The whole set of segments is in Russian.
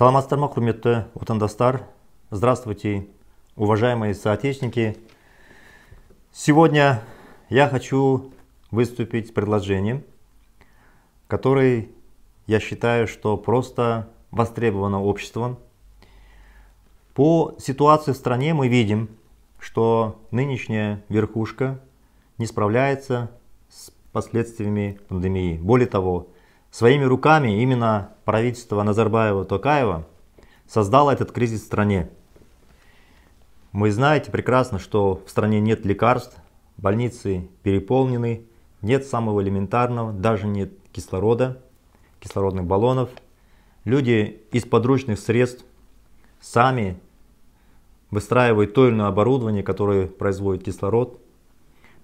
саламатсыздар ма утандастар. здравствуйте уважаемые соотечественники сегодня я хочу выступить с предложением который я считаю что просто востребовано обществом по ситуации в стране мы видим что нынешняя верхушка не справляется с последствиями пандемии более того Своими руками именно правительство Назарбаева-Токаева создало этот кризис в стране. Мы знаете прекрасно, что в стране нет лекарств, больницы переполнены, нет самого элементарного, даже нет кислорода, кислородных баллонов. Люди из подручных средств сами выстраивают то или иное оборудование, которое производит кислород.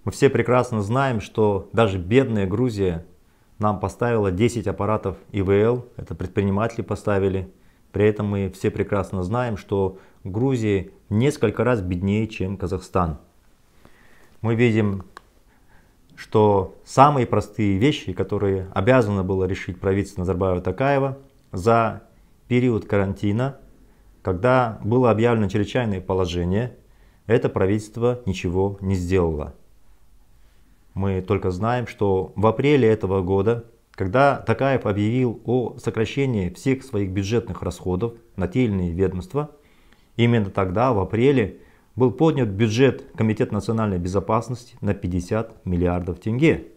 Мы все прекрасно знаем, что даже бедная Грузия – нам поставило 10 аппаратов ИВЛ, это предприниматели поставили. При этом мы все прекрасно знаем, что Грузия несколько раз беднее, чем Казахстан. Мы видим, что самые простые вещи, которые обязано было решить правительство Назарбаева Такаева за период карантина, когда было объявлено чрезвычайное положение, это правительство ничего не сделало. Мы только знаем, что в апреле этого года, когда Такаев объявил о сокращении всех своих бюджетных расходов на те или иные ведомства, именно тогда, в апреле, был поднят бюджет Комитета национальной безопасности на 50 миллиардов тенге.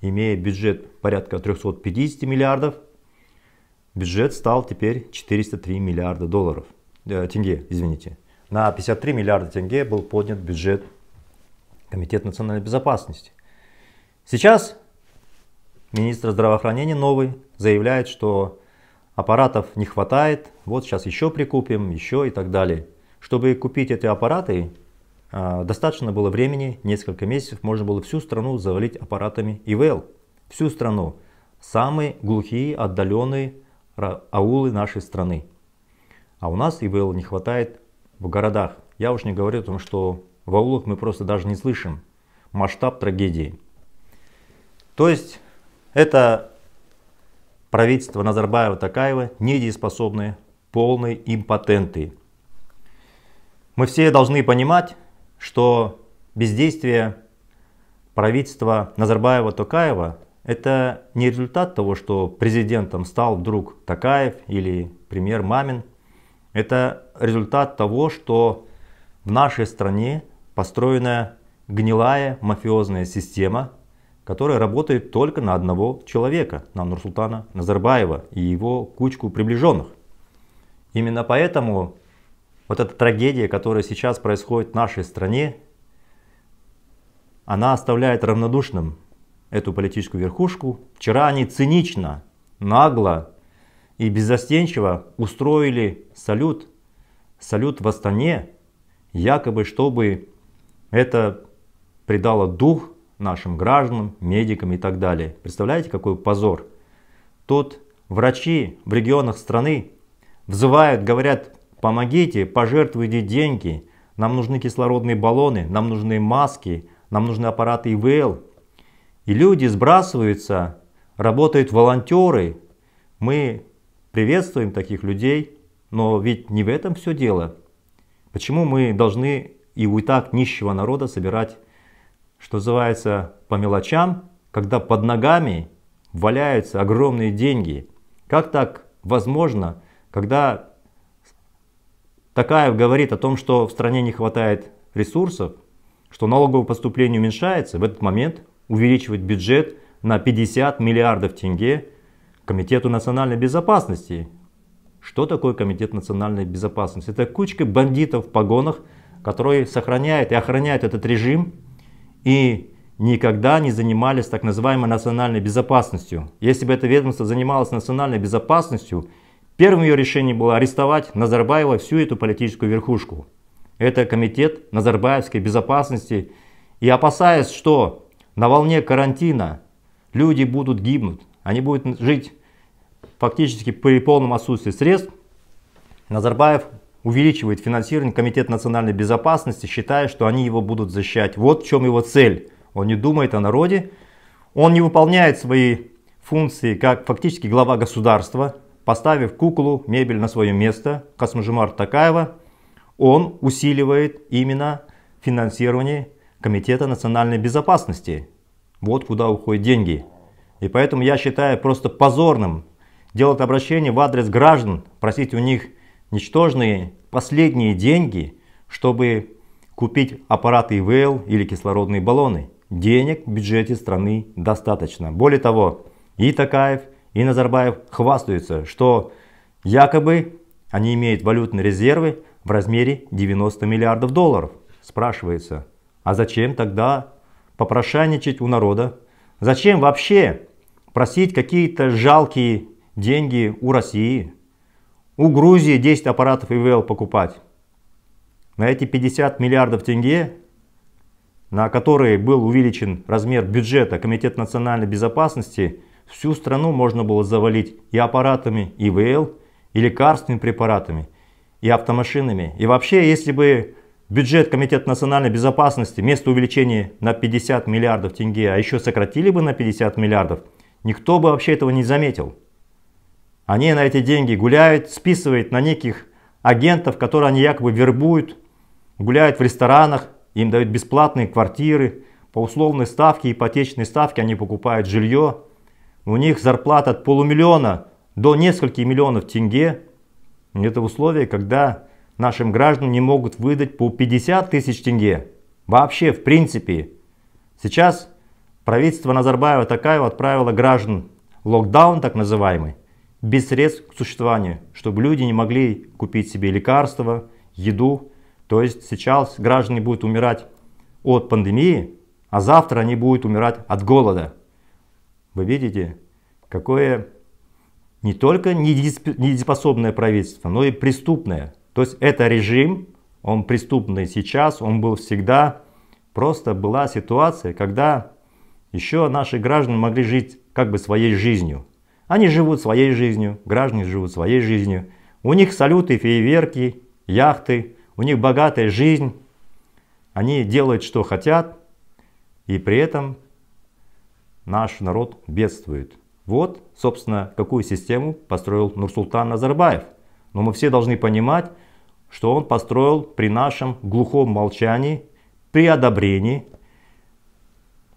Имея бюджет порядка 350 миллиардов, бюджет стал теперь 403 миллиарда долларов, э, тенге, извините. На 53 миллиарда тенге был поднят бюджет Комитет национальной безопасности. Сейчас министр здравоохранения новый заявляет, что аппаратов не хватает, вот сейчас еще прикупим, еще и так далее. Чтобы купить эти аппараты, а, достаточно было времени, несколько месяцев, можно было всю страну завалить аппаратами ИВЛ. Всю страну. Самые глухие, отдаленные аулы нашей страны. А у нас ИВЛ не хватает в городах. Я уж не говорю о том, что в аулах мы просто даже не слышим масштаб трагедии. То есть это правительство Назарбаева-Такаева недееспособные, полные импотенты. Мы все должны понимать, что бездействие правительства Назарбаева-Токаева это не результат того, что президентом стал вдруг Такаев или премьер Мамин. Это результат того, что в нашей стране построенная гнилая мафиозная система, которая работает только на одного человека, на Нурсултана Назарбаева и его кучку приближенных. Именно поэтому вот эта трагедия, которая сейчас происходит в нашей стране, она оставляет равнодушным эту политическую верхушку. Вчера они цинично, нагло и беззастенчиво устроили салют, салют в Астане, якобы чтобы это придало дух нашим гражданам, медикам и так далее. Представляете, какой позор? Тут врачи в регионах страны взывают, говорят, помогите, пожертвуйте деньги, нам нужны кислородные баллоны, нам нужны маски, нам нужны аппараты ИВЛ. И люди сбрасываются, работают волонтеры. Мы приветствуем таких людей, но ведь не в этом все дело. Почему мы должны и у и так нищего народа собирать, что называется, по мелочам, когда под ногами валяются огромные деньги. Как так возможно, когда Такаев говорит о том, что в стране не хватает ресурсов, что налоговое поступление уменьшается, в этот момент увеличивать бюджет на 50 миллиардов тенге Комитету национальной безопасности. Что такое Комитет национальной безопасности? Это кучка бандитов в погонах, которые сохраняет и охраняет этот режим и никогда не занимались так называемой национальной безопасностью. Если бы это ведомство занималось национальной безопасностью, первым ее решением было арестовать Назарбаева всю эту политическую верхушку. Это комитет Назарбаевской безопасности. И опасаясь, что на волне карантина люди будут гибнуть, они будут жить фактически при полном отсутствии средств, Назарбаев увеличивает финансирование Комитет национальной безопасности, считая, что они его будут защищать. Вот в чем его цель. Он не думает о народе, он не выполняет свои функции как фактически глава государства, поставив куклу, мебель на свое место, Касмжимар Такаева, он усиливает именно финансирование Комитета национальной безопасности. Вот куда уходят деньги. И поэтому я считаю просто позорным делать обращение в адрес граждан, просить у них ничтожные последние деньги, чтобы купить аппараты ИВЛ или кислородные баллоны. Денег в бюджете страны достаточно. Более того, и Такаев, и Назарбаев хвастаются, что якобы они имеют валютные резервы в размере 90 миллиардов долларов. Спрашивается, а зачем тогда попрошайничать у народа? Зачем вообще просить какие-то жалкие деньги у России? у Грузии 10 аппаратов ИВЛ покупать. На эти 50 миллиардов тенге, на которые был увеличен размер бюджета Комитета национальной безопасности, всю страну можно было завалить и аппаратами ИВЛ, и лекарственными препаратами, и автомашинами. И вообще, если бы бюджет Комитета национальной безопасности вместо увеличения на 50 миллиардов тенге, а еще сократили бы на 50 миллиардов, никто бы вообще этого не заметил. Они на эти деньги гуляют, списывают на неких агентов, которые они якобы вербуют, гуляют в ресторанах, им дают бесплатные квартиры, по условной ставке, ипотечной ставке они покупают жилье. У них зарплата от полумиллиона до нескольких миллионов тенге. Это условия, когда нашим гражданам не могут выдать по 50 тысяч тенге. Вообще, в принципе. Сейчас правительство Назарбаева-Такаева отправило граждан в локдаун так называемый без средств к существованию, чтобы люди не могли купить себе лекарства, еду. То есть сейчас граждане будут умирать от пандемии, а завтра они будут умирать от голода. Вы видите, какое не только недееспособное правительство, но и преступное. То есть это режим, он преступный сейчас, он был всегда. Просто была ситуация, когда еще наши граждане могли жить как бы своей жизнью. Они живут своей жизнью, граждане живут своей жизнью. У них салюты, фейерверки, яхты, у них богатая жизнь. Они делают, что хотят, и при этом наш народ бедствует. Вот, собственно, какую систему построил Нурсултан Назарбаев. Но мы все должны понимать, что он построил при нашем глухом молчании, при одобрении.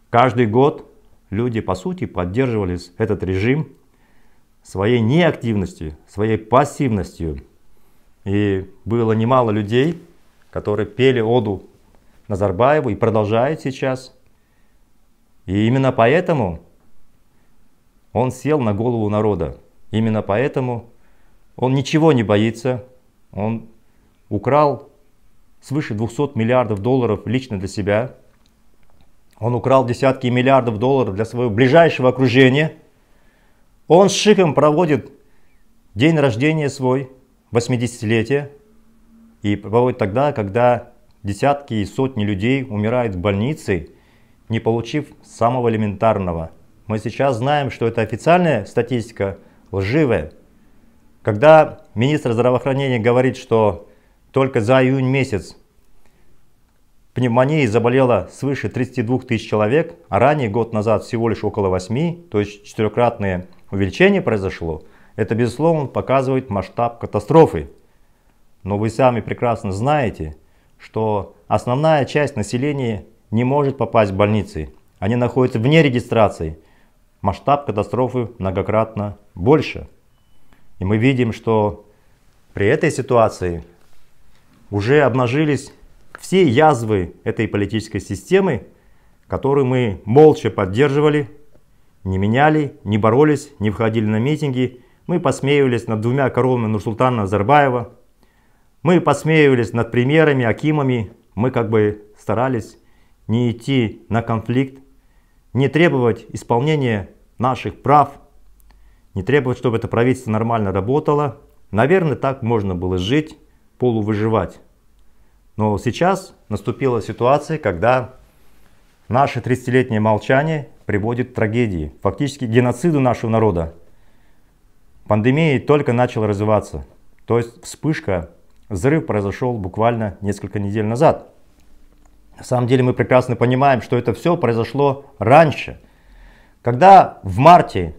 Каждый год люди, по сути, поддерживали этот режим, своей неактивностью, своей пассивностью. И было немало людей, которые пели оду Назарбаеву и продолжают сейчас. И именно поэтому он сел на голову народа. Именно поэтому он ничего не боится. Он украл свыше 200 миллиардов долларов лично для себя. Он украл десятки миллиардов долларов для своего ближайшего окружения – он с Шиком проводит день рождения свой, 80-летие, и проводит тогда, когда десятки и сотни людей умирают в больнице, не получив самого элементарного. Мы сейчас знаем, что это официальная статистика, лживая. Когда министр здравоохранения говорит, что только за июнь месяц пневмонией заболело свыше 32 тысяч человек, а ранее год назад всего лишь около 8, то есть четырехкратное увеличение произошло. Это, безусловно, показывает масштаб катастрофы. Но вы сами прекрасно знаете, что основная часть населения не может попасть в больницы. Они находятся вне регистрации. Масштаб катастрофы многократно больше. И мы видим, что при этой ситуации уже обнажились все язвы этой политической системы, которую мы молча поддерживали не меняли, не боролись, не входили на митинги. Мы посмеивались над двумя коровами Нурсултана Назарбаева. Мы посмеивались над премьерами, акимами. Мы как бы старались не идти на конфликт, не требовать исполнения наших прав, не требовать, чтобы это правительство нормально работало. Наверное, так можно было жить, полувыживать. Но сейчас наступила ситуация, когда наше 30-летнее молчание приводит к трагедии, фактически геноциду нашего народа. Пандемия только начала развиваться, то есть вспышка, взрыв произошел буквально несколько недель назад. На самом деле мы прекрасно понимаем, что это все произошло раньше. Когда в марте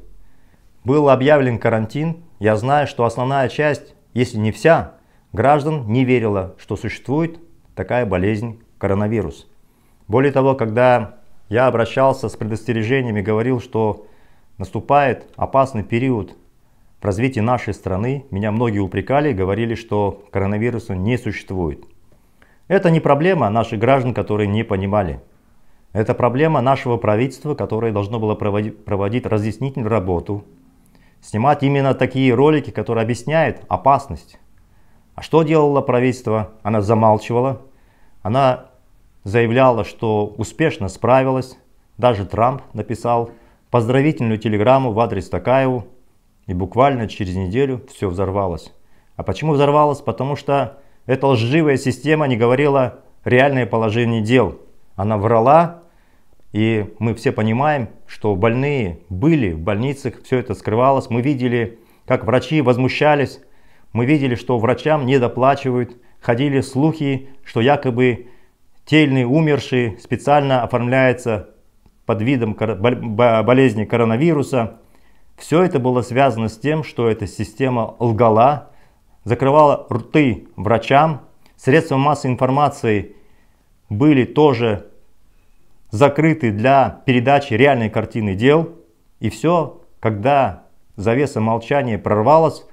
был объявлен карантин, я знаю, что основная часть, если не вся, граждан не верила, что существует такая болезнь коронавирус. Более того, когда я обращался с предостережениями, говорил, что наступает опасный период в развитии нашей страны. Меня многие упрекали, и говорили, что коронавируса не существует. Это не проблема наших граждан, которые не понимали. Это проблема нашего правительства, которое должно было проводить, проводить разъяснительную работу, снимать именно такие ролики, которые объясняют опасность. А что делало правительство? Она замалчивала, она заявляла, что успешно справилась. Даже Трамп написал поздравительную телеграмму в адрес Такаеву. И буквально через неделю все взорвалось. А почему взорвалось? Потому что эта лживая система не говорила реальное положение дел. Она врала, и мы все понимаем, что больные были в больницах, все это скрывалось. Мы видели, как врачи возмущались, мы видели, что врачам не доплачивают, Ходили слухи, что якобы тельный, умерший, специально оформляется под видом болезни коронавируса. Все это было связано с тем, что эта система лгала, закрывала рты врачам. Средства массовой информации были тоже закрыты для передачи реальной картины дел. И все, когда завеса молчания прорвалась,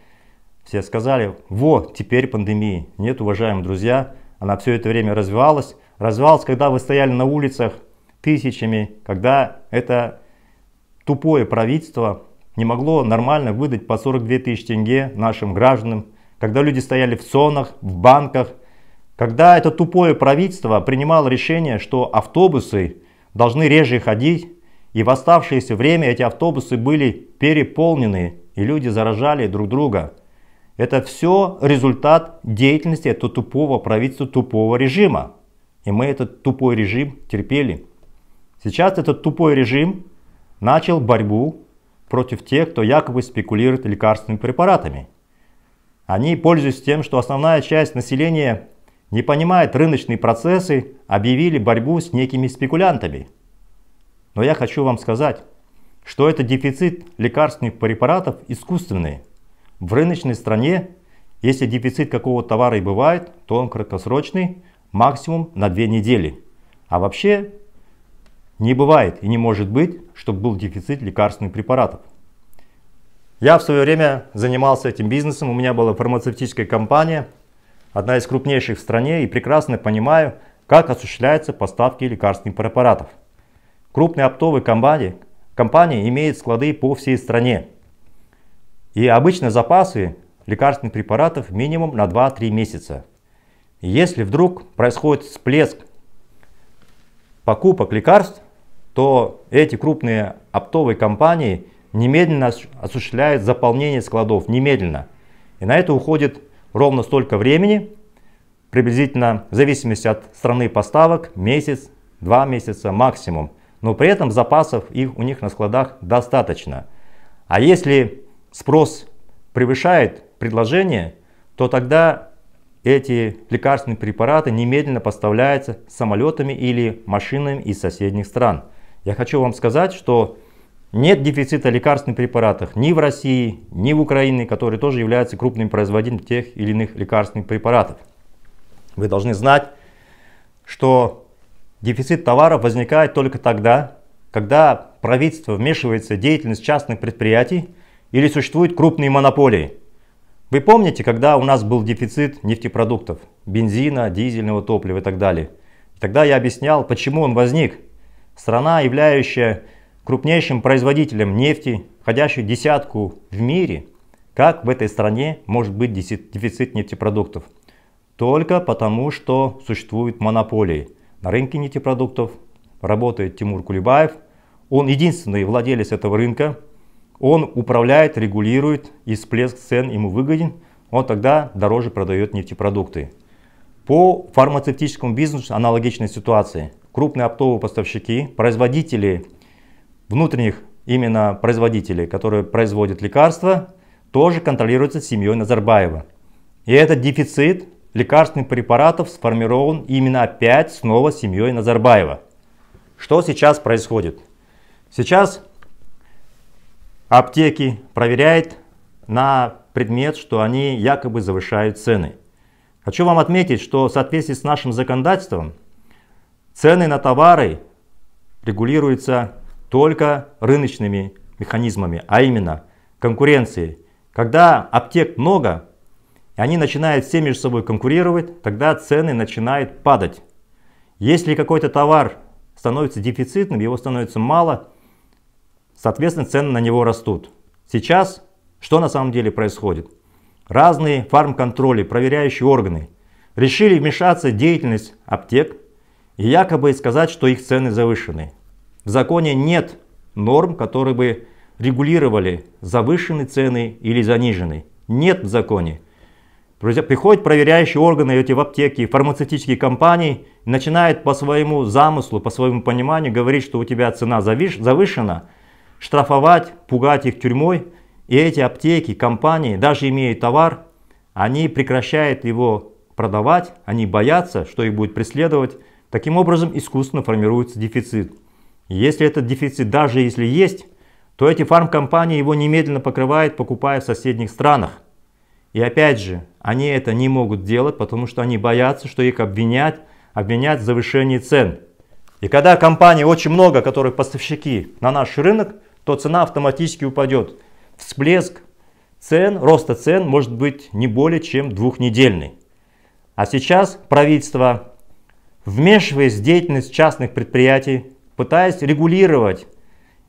все сказали, "Во, теперь пандемии. Нет, уважаемые друзья, она все это время развивалась. Развивалась, когда вы стояли на улицах тысячами, когда это тупое правительство не могло нормально выдать по 42 тысячи тенге нашим гражданам, когда люди стояли в ЦОНах, в банках, когда это тупое правительство принимало решение, что автобусы должны реже ходить, и в оставшееся время эти автобусы были переполнены, и люди заражали друг друга. Это все результат деятельности этого тупого правительства, тупого режима. И мы этот тупой режим терпели. Сейчас этот тупой режим начал борьбу против тех, кто якобы спекулирует лекарственными препаратами. Они пользуются тем, что основная часть населения не понимает рыночные процессы, объявили борьбу с некими спекулянтами. Но я хочу вам сказать, что это дефицит лекарственных препаратов искусственный – в рыночной стране, если дефицит какого-то товара и бывает, то он краткосрочный, максимум на две недели. А вообще не бывает и не может быть, чтобы был дефицит лекарственных препаратов. Я в свое время занимался этим бизнесом, у меня была фармацевтическая компания, одна из крупнейших в стране, и прекрасно понимаю, как осуществляются поставки лекарственных препаратов. Крупные оптовые компании, компании имеют склады по всей стране. И обычно запасы лекарственных препаратов минимум на 2-3 месяца. Если вдруг происходит всплеск покупок лекарств, то эти крупные оптовые компании немедленно осуществляют заполнение складов, немедленно. И на это уходит ровно столько времени, приблизительно в зависимости от страны поставок, месяц, два месяца максимум. Но при этом запасов их, у них на складах достаточно. А если спрос превышает предложение, то тогда эти лекарственные препараты немедленно поставляются самолетами или машинами из соседних стран. Я хочу вам сказать, что нет дефицита лекарственных препаратов ни в России, ни в Украине, которые тоже являются крупным производителем тех или иных лекарственных препаратов. Вы должны знать, что дефицит товаров возникает только тогда, когда правительство вмешивается в деятельность частных предприятий, или существуют крупные монополии. Вы помните, когда у нас был дефицит нефтепродуктов, бензина, дизельного топлива и так далее. тогда я объяснял, почему он возник. Страна, являющая крупнейшим производителем нефти, входящую в десятку в мире, как в этой стране может быть дефицит нефтепродуктов? Только потому, что существуют монополии. На рынке нефтепродуктов работает Тимур Кулебаев. Он единственный владелец этого рынка, он управляет, регулирует, и всплеск цен ему выгоден, он тогда дороже продает нефтепродукты. По фармацевтическому бизнесу аналогичная ситуация. Крупные оптовые поставщики, производители внутренних именно производители, которые производят лекарства, тоже контролируются семьей Назарбаева. И этот дефицит лекарственных препаратов сформирован именно опять снова семьей Назарбаева. Что сейчас происходит? Сейчас аптеки, проверяет на предмет, что они якобы завышают цены. Хочу вам отметить, что в соответствии с нашим законодательством цены на товары регулируются только рыночными механизмами, а именно конкуренцией. Когда аптек много, и они начинают все между собой конкурировать, тогда цены начинают падать. Если какой-то товар становится дефицитным, его становится мало, Соответственно, цены на него растут. Сейчас что на самом деле происходит? Разные фармконтроли, проверяющие органы, решили вмешаться в деятельность аптек и якобы сказать, что их цены завышены. В законе нет норм, которые бы регулировали завышенные цены или заниженные. Нет в законе. Приходят проверяющие органы эти в аптеки, фармацевтические компании, начинают по своему замыслу, по своему пониманию говорить, что у тебя цена завышена, штрафовать, пугать их тюрьмой. И эти аптеки, компании, даже имеют товар, они прекращают его продавать, они боятся, что их будет преследовать. Таким образом, искусственно формируется дефицит. Если этот дефицит даже если есть, то эти фармкомпании его немедленно покрывают, покупая в соседних странах. И опять же, они это не могут делать, потому что они боятся, что их обвинят, обвинят в завышении цен. И когда компаний очень много, которые поставщики на наш рынок, то цена автоматически упадет. Всплеск цен, роста цен может быть не более чем двухнедельный. А сейчас правительство, вмешиваясь в деятельность частных предприятий, пытаясь регулировать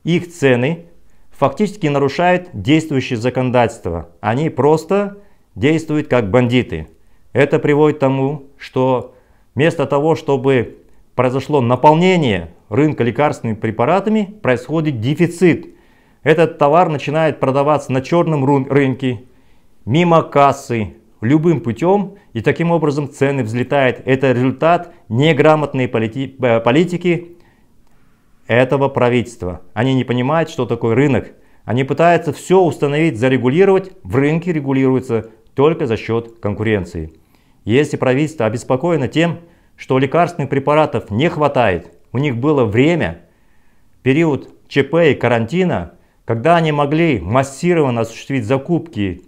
их цены, фактически нарушает действующее законодательство. Они просто действуют как бандиты. Это приводит к тому, что вместо того, чтобы произошло наполнение рынка лекарственными препаратами происходит дефицит. Этот товар начинает продаваться на черном рынке, мимо кассы, любым путем, и таким образом цены взлетают. Это результат неграмотной полити э, политики этого правительства. Они не понимают, что такое рынок. Они пытаются все установить, зарегулировать. В рынке регулируется только за счет конкуренции. Если правительство обеспокоено тем, что лекарственных препаратов не хватает, у них было время, период ЧП и карантина, когда они могли массированно осуществить закупки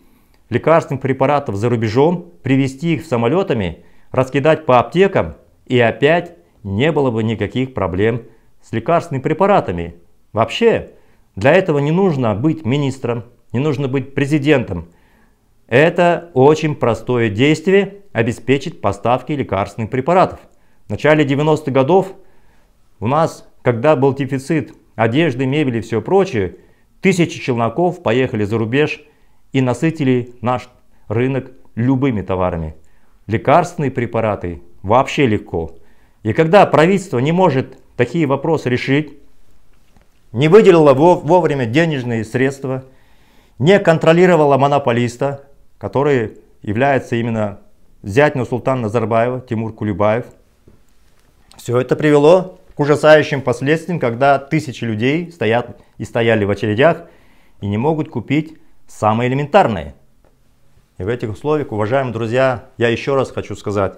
лекарственных препаратов за рубежом, привезти их самолетами, раскидать по аптекам, и опять не было бы никаких проблем с лекарственными препаратами. Вообще, для этого не нужно быть министром, не нужно быть президентом. Это очень простое действие обеспечит поставки лекарственных препаратов. В начале 90-х годов у нас, когда был дефицит одежды, мебели и все прочее, тысячи челноков поехали за рубеж и насытили наш рынок любыми товарами. Лекарственные препараты вообще легко. И когда правительство не может такие вопросы решить, не выделило вовремя денежные средства, не контролировало монополиста, который является именно зять Султана Назарбаева, Тимур Кулибаев. Все это привело к ужасающим последствиям, когда тысячи людей стоят и стояли в очередях и не могут купить самые элементарные. И в этих условиях, уважаемые друзья, я еще раз хочу сказать,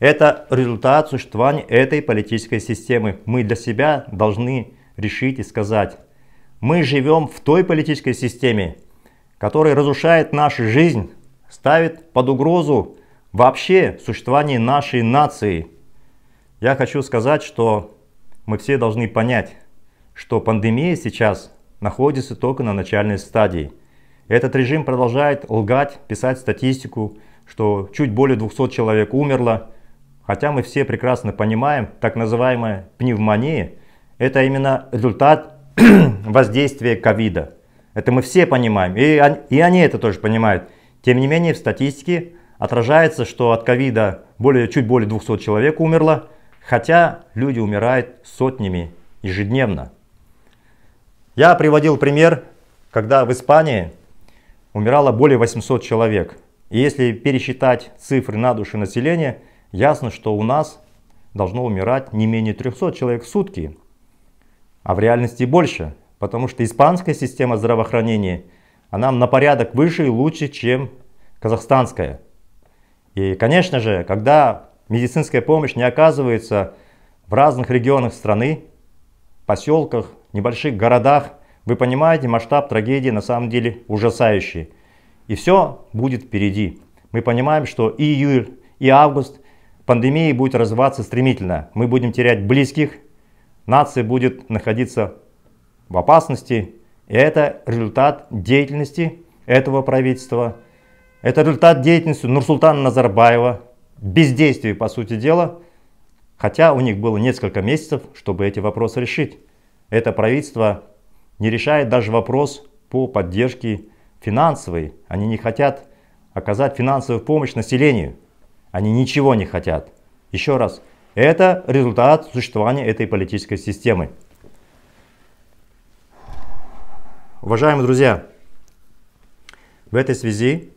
это результат существования этой политической системы. Мы для себя должны решить и сказать, мы живем в той политической системе, которая разрушает нашу жизнь, ставит под угрозу вообще существование нашей нации. Я хочу сказать, что мы все должны понять, что пандемия сейчас находится только на начальной стадии. Этот режим продолжает лгать, писать статистику, что чуть более 200 человек умерло, хотя мы все прекрасно понимаем, так называемая пневмония – это именно результат воздействия ковида. Это мы все понимаем, и, и они это тоже понимают. Тем не менее, в статистике отражается, что от ковида более, чуть более 200 человек умерло, Хотя люди умирают сотнями ежедневно. Я приводил пример, когда в Испании умирало более 800 человек. И если пересчитать цифры на душу населения, ясно, что у нас должно умирать не менее 300 человек в сутки, а в реальности больше, потому что испанская система здравоохранения, она на порядок выше и лучше, чем казахстанская. И, конечно же, когда медицинская помощь не оказывается в разных регионах страны, поселках, небольших городах. Вы понимаете, масштаб трагедии на самом деле ужасающий. И все будет впереди. Мы понимаем, что и июль, и август пандемия будет развиваться стремительно. Мы будем терять близких, нация будет находиться в опасности. И это результат деятельности этого правительства. Это результат деятельности Нурсултана Назарбаева, бездействии, по сути дела, хотя у них было несколько месяцев, чтобы эти вопросы решить. Это правительство не решает даже вопрос по поддержке финансовой. Они не хотят оказать финансовую помощь населению. Они ничего не хотят. Еще раз, это результат существования этой политической системы. Уважаемые друзья, в этой связи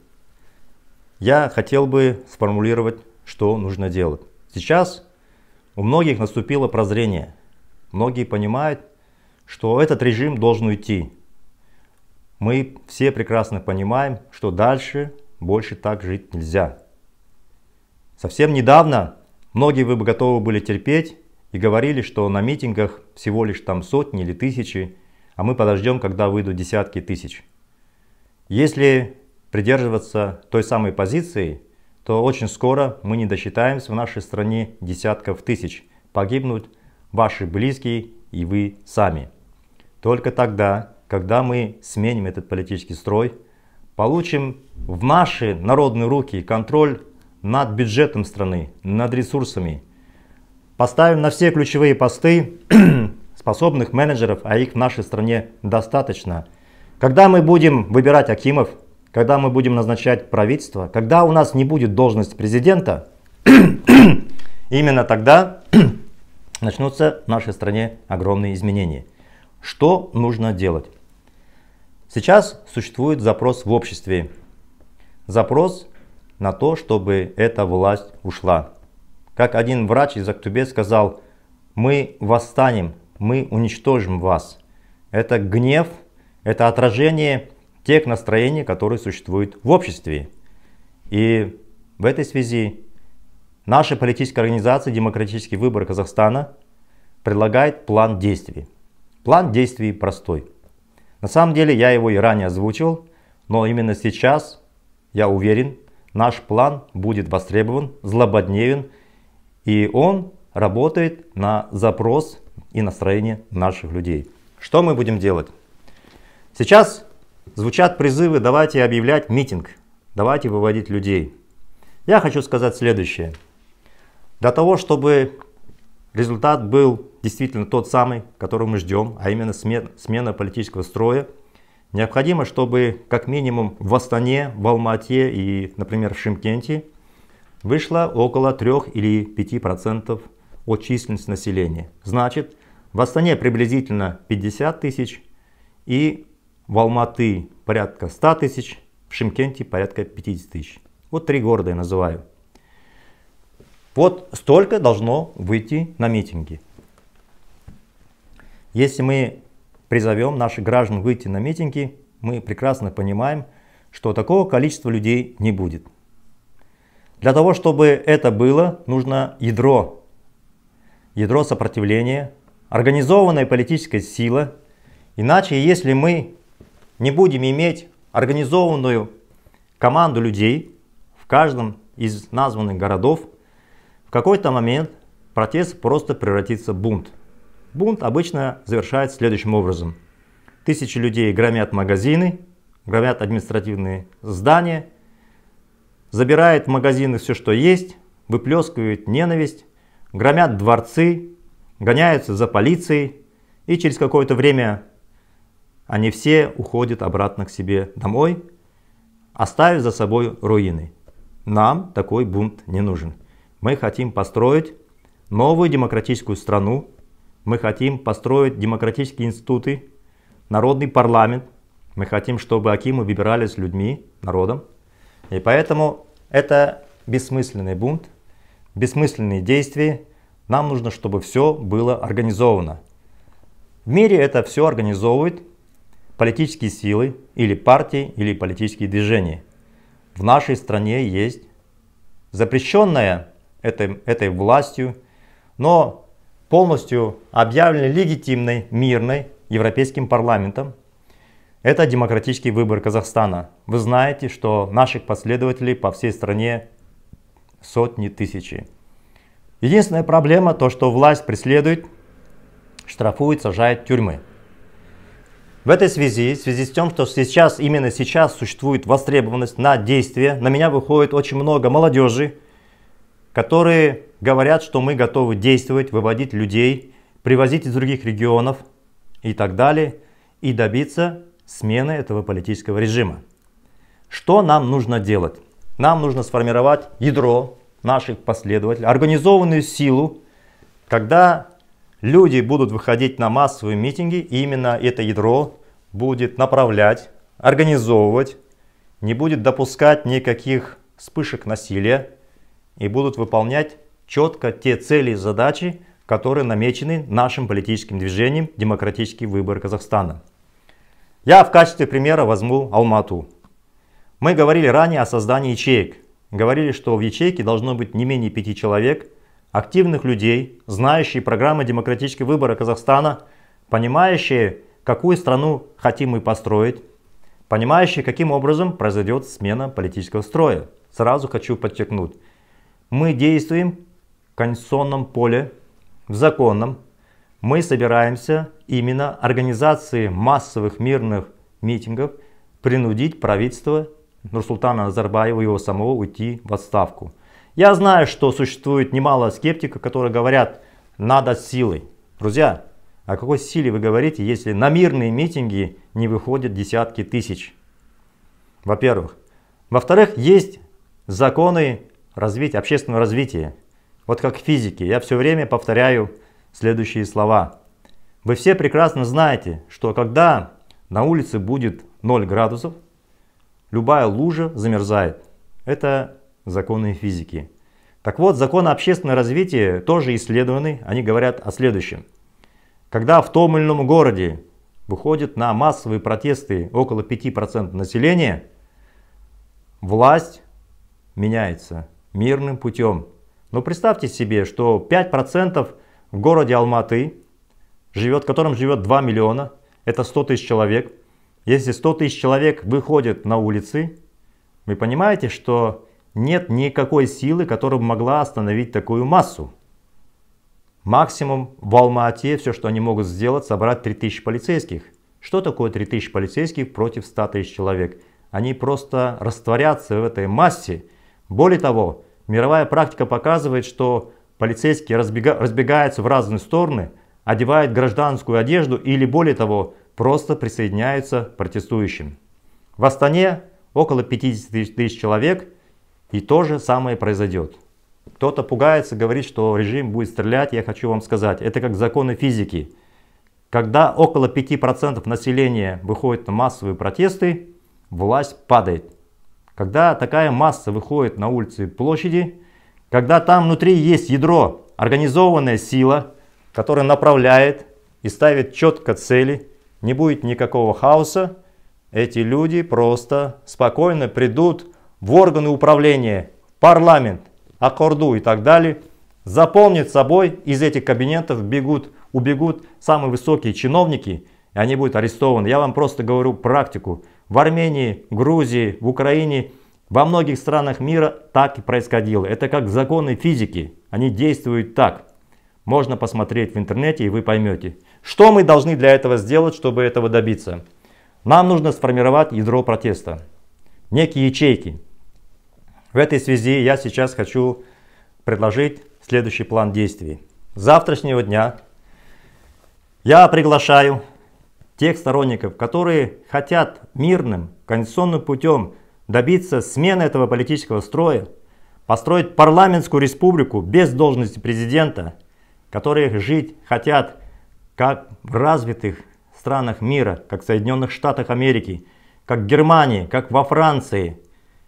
я хотел бы сформулировать что нужно делать. Сейчас у многих наступило прозрение. Многие понимают, что этот режим должен уйти. Мы все прекрасно понимаем, что дальше больше так жить нельзя. Совсем недавно многие вы бы готовы были терпеть и говорили, что на митингах всего лишь там сотни или тысячи, а мы подождем, когда выйдут десятки тысяч. Если придерживаться той самой позиции, то очень скоро мы не досчитаемся в нашей стране десятков тысяч. Погибнут ваши близкие и вы сами. Только тогда, когда мы сменим этот политический строй, получим в наши народные руки контроль над бюджетом страны, над ресурсами, поставим на все ключевые посты способных менеджеров, а их в нашей стране достаточно. Когда мы будем выбирать Акимов – когда мы будем назначать правительство, когда у нас не будет должности президента, именно тогда начнутся в нашей стране огромные изменения. Что нужно делать? Сейчас существует запрос в обществе. Запрос на то, чтобы эта власть ушла. Как один врач из Актубе сказал, мы восстанем, мы уничтожим вас. Это гнев, это отражение тех настроений, которые существуют в обществе. И в этой связи наша политическая организация «Демократический выбор Казахстана» предлагает план действий. План действий простой. На самом деле я его и ранее озвучивал, но именно сейчас, я уверен, наш план будет востребован, злободневен, и он работает на запрос и настроение наших людей. Что мы будем делать? Сейчас Звучат призывы «давайте объявлять митинг», «давайте выводить людей». Я хочу сказать следующее. Для того, чтобы результат был действительно тот самый, который мы ждем, а именно смена, смена политического строя, необходимо, чтобы как минимум в Астане, в Алмате и, например, в Шимкенте вышло около 3 или 5% от численности населения. Значит, в Астане приблизительно 50 тысяч и в Алматы порядка 100 тысяч, в Шимкенте порядка 50 тысяч. Вот три города я называю. Вот столько должно выйти на митинги. Если мы призовем наших граждан выйти на митинги, мы прекрасно понимаем, что такого количества людей не будет. Для того, чтобы это было, нужно ядро. Ядро сопротивления, организованная политическая сила. Иначе, если мы не будем иметь организованную команду людей в каждом из названных городов, в какой-то момент протест просто превратится в бунт. Бунт обычно завершается следующим образом. Тысячи людей громят магазины, громят административные здания, забирают в магазины все, что есть, выплескивают ненависть, громят дворцы, гоняются за полицией и через какое-то время они все уходят обратно к себе домой, оставив за собой руины. Нам такой бунт не нужен. Мы хотим построить новую демократическую страну, мы хотим построить демократические институты, народный парламент, мы хотим, чтобы Акимы выбирались людьми, народом. И поэтому это бессмысленный бунт, бессмысленные действия. Нам нужно, чтобы все было организовано. В мире это все организовывает политические силы или партии или политические движения. В нашей стране есть запрещенная этой, этой властью, но полностью объявленной легитимной, мирной Европейским парламентом. Это демократический выбор Казахстана. Вы знаете, что наших последователей по всей стране сотни тысячи. Единственная проблема то, что власть преследует, штрафует, сажает тюрьмы. В этой связи, в связи с тем, что сейчас, именно сейчас существует востребованность на действие, на меня выходит очень много молодежи, которые говорят, что мы готовы действовать, выводить людей, привозить из других регионов и так далее, и добиться смены этого политического режима. Что нам нужно делать? Нам нужно сформировать ядро наших последователей, организованную силу, когда Люди будут выходить на массовые митинги, и именно это ядро будет направлять, организовывать, не будет допускать никаких вспышек насилия и будут выполнять четко те цели и задачи, которые намечены нашим политическим движением «Демократический выбор Казахстана». Я в качестве примера возьму Алмату. Мы говорили ранее о создании ячеек. Говорили, что в ячейке должно быть не менее пяти человек, активных людей, знающие программы демократических выборов Казахстана, понимающие, какую страну хотим мы построить, понимающие, каким образом произойдет смена политического строя. Сразу хочу подчеркнуть, мы действуем в конституционном поле, в законном. Мы собираемся именно организации массовых мирных митингов принудить правительство Нурсултана Назарбаева и его самого уйти в отставку – я знаю, что существует немало скептиков, которые говорят, надо силой. Друзья, о какой силе вы говорите, если на мирные митинги не выходят десятки тысяч? Во-первых. Во-вторых, есть законы развития, общественного развития. Вот как в физике, я все время повторяю следующие слова. Вы все прекрасно знаете, что когда на улице будет 0 градусов, любая лужа замерзает. Это законы физики. Так вот, законы общественного развития тоже исследованы. Они говорят о следующем. Когда в том или ином городе выходит на массовые протесты около 5% населения, власть меняется мирным путем. Но представьте себе, что 5% в городе Алматы, живет, в котором живет 2 миллиона, это 100 тысяч человек. Если 100 тысяч человек выходят на улицы, вы понимаете, что нет никакой силы, которая могла остановить такую массу. Максимум в Алма-Ате все, что они могут сделать, собрать 3000 полицейских. Что такое 3000 полицейских против 100 тысяч человек? Они просто растворятся в этой массе. Более того, мировая практика показывает, что полицейские разбега разбегаются в разные стороны, одевают гражданскую одежду или, более того, просто присоединяются к протестующим. В Астане около 50 тысяч человек – и то же самое произойдет. Кто-то пугается, говорит, что режим будет стрелять, я хочу вам сказать. Это как законы физики. Когда около 5% населения выходит на массовые протесты, власть падает. Когда такая масса выходит на улицы и площади, когда там внутри есть ядро, организованная сила, которая направляет и ставит четко цели, не будет никакого хаоса, эти люди просто спокойно придут в органы управления, в парламент, аккорду и так далее, запомнит собой, из этих кабинетов бегут, убегут самые высокие чиновники, и они будут арестованы. Я вам просто говорю практику. В Армении, Грузии, в Украине, во многих странах мира так и происходило. Это как законы физики, они действуют так. Можно посмотреть в интернете и вы поймете. Что мы должны для этого сделать, чтобы этого добиться? Нам нужно сформировать ядро протеста. Некие ячейки, в этой связи я сейчас хочу предложить следующий план действий. С завтрашнего дня я приглашаю тех сторонников, которые хотят мирным, конституционным путем добиться смены этого политического строя, построить парламентскую республику без должности президента, которые жить хотят как в развитых странах мира, как в Соединенных Штатах Америки, как в Германии, как во Франции –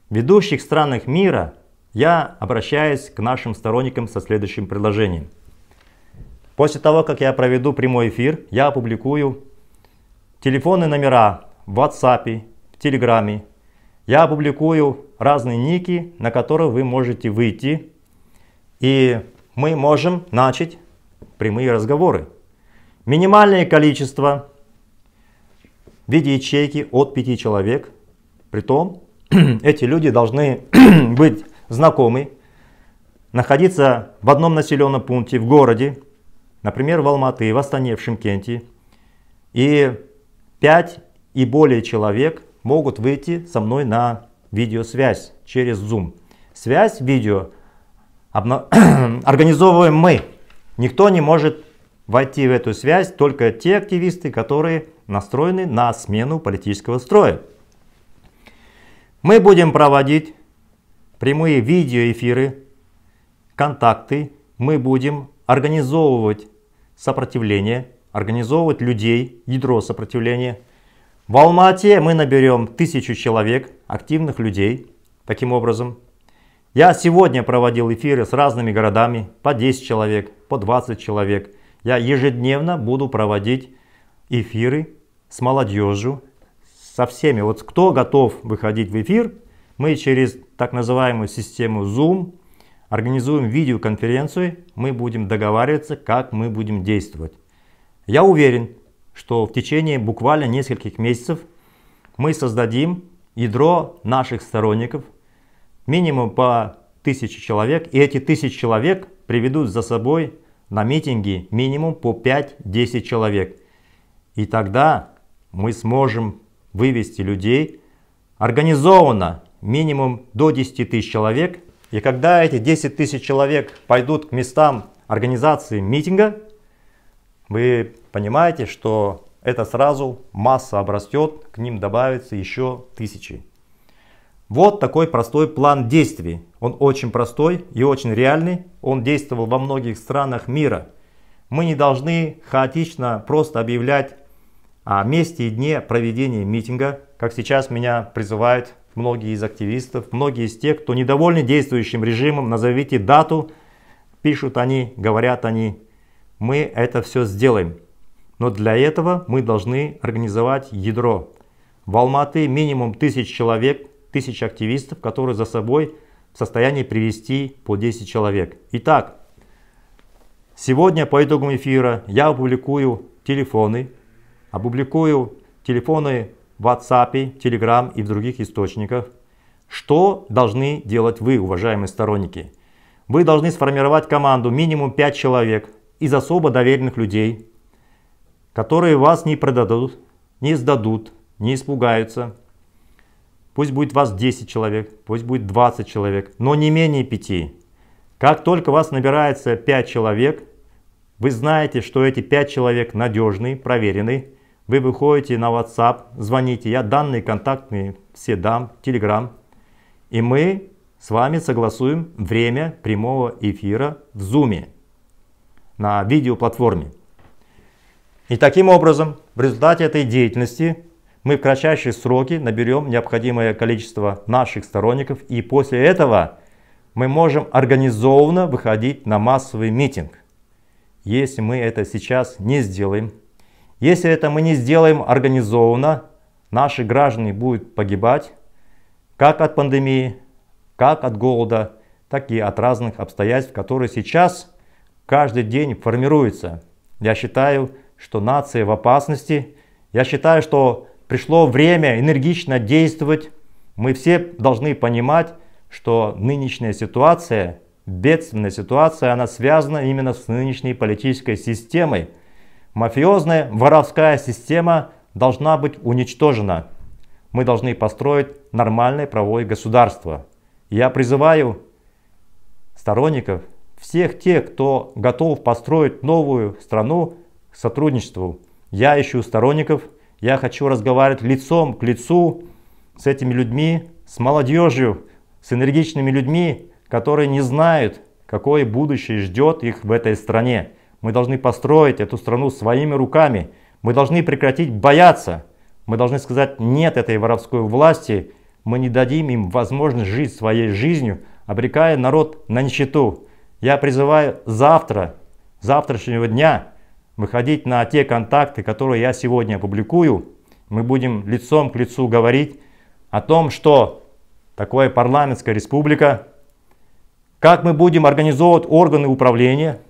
ведущих странах мира, я обращаюсь к нашим сторонникам со следующим предложением. После того, как я проведу прямой эфир, я опубликую телефоны, номера в WhatsApp, в Telegram. Я опубликую разные ники, на которые вы можете выйти. И мы можем начать прямые разговоры. Минимальное количество в виде ячейки от 5 человек, при том эти люди должны быть знакомы, находиться в одном населенном пункте, в городе, например, в Алматы, в Астане, в Шимкенте, и пять и более человек могут выйти со мной на видеосвязь через Zoom. Связь видео обна... организовываем мы. Никто не может войти в эту связь, только те активисты, которые настроены на смену политического строя. Мы будем проводить прямые видеоэфиры, контакты. Мы будем организовывать сопротивление, организовывать людей, ядро сопротивления. В Алмате мы наберем тысячу человек, активных людей, таким образом. Я сегодня проводил эфиры с разными городами, по 10 человек, по 20 человек. Я ежедневно буду проводить эфиры с молодежью, со всеми. Вот кто готов выходить в эфир, мы через так называемую систему Zoom организуем видеоконференцию, мы будем договариваться, как мы будем действовать. Я уверен, что в течение буквально нескольких месяцев мы создадим ядро наших сторонников, минимум по тысячи человек, и эти тысячи человек приведут за собой на митинги минимум по 5-10 человек. И тогда мы сможем вывести людей организованно, минимум до 10 тысяч человек. И когда эти 10 тысяч человек пойдут к местам организации митинга, вы понимаете, что это сразу масса обрастет, к ним добавится еще тысячи. Вот такой простой план действий. Он очень простой и очень реальный. Он действовал во многих странах мира. Мы не должны хаотично просто объявлять о месте и дне проведения митинга, как сейчас меня призывают многие из активистов, многие из тех, кто недовольны действующим режимом, назовите дату, пишут они, говорят они, мы это все сделаем. Но для этого мы должны организовать ядро. В Алматы минимум тысяч человек, тысяч активистов, которые за собой в состоянии привести по 10 человек. Итак, сегодня по итогам эфира я опубликую телефоны, опубликую телефоны в WhatsApp, Telegram и в других источниках. Что должны делать вы, уважаемые сторонники? Вы должны сформировать команду минимум 5 человек из особо доверенных людей, которые вас не продадут, не сдадут, не испугаются. Пусть будет вас 10 человек, пусть будет 20 человек, но не менее 5. Как только вас набирается 5 человек, вы знаете, что эти 5 человек надежные, проверенные, вы выходите на WhatsApp, звоните, я данные контактные все дам, Telegram. И мы с вами согласуем время прямого эфира в Zoom на видеоплатформе. И таким образом, в результате этой деятельности мы в кратчайшие сроки наберем необходимое количество наших сторонников, и после этого мы можем организованно выходить на массовый митинг. Если мы это сейчас не сделаем, если это мы не сделаем организованно, наши граждане будут погибать как от пандемии, как от голода, так и от разных обстоятельств, которые сейчас каждый день формируются. Я считаю, что нация в опасности. Я считаю, что пришло время энергично действовать. Мы все должны понимать, что нынешняя ситуация, бедственная ситуация, она связана именно с нынешней политической системой. Мафиозная воровская система должна быть уничтожена. Мы должны построить нормальное правовое государство. Я призываю сторонников, всех тех, кто готов построить новую страну к сотрудничеству. Я ищу сторонников, я хочу разговаривать лицом к лицу с этими людьми, с молодежью, с энергичными людьми, которые не знают, какое будущее ждет их в этой стране. Мы должны построить эту страну своими руками. Мы должны прекратить бояться. Мы должны сказать нет этой воровской власти. Мы не дадим им возможность жить своей жизнью, обрекая народ на нищету. Я призываю завтра, завтрашнего дня, выходить на те контакты, которые я сегодня опубликую. Мы будем лицом к лицу говорить о том, что такое парламентская республика, как мы будем организовывать органы управления –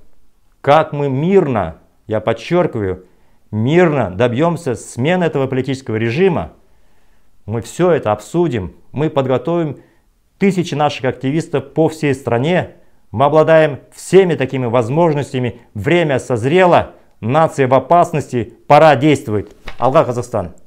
как мы мирно, я подчеркиваю, мирно добьемся смены этого политического режима, мы все это обсудим, мы подготовим тысячи наших активистов по всей стране, мы обладаем всеми такими возможностями, время созрело, нация в опасности, пора действовать. Алга Казахстан!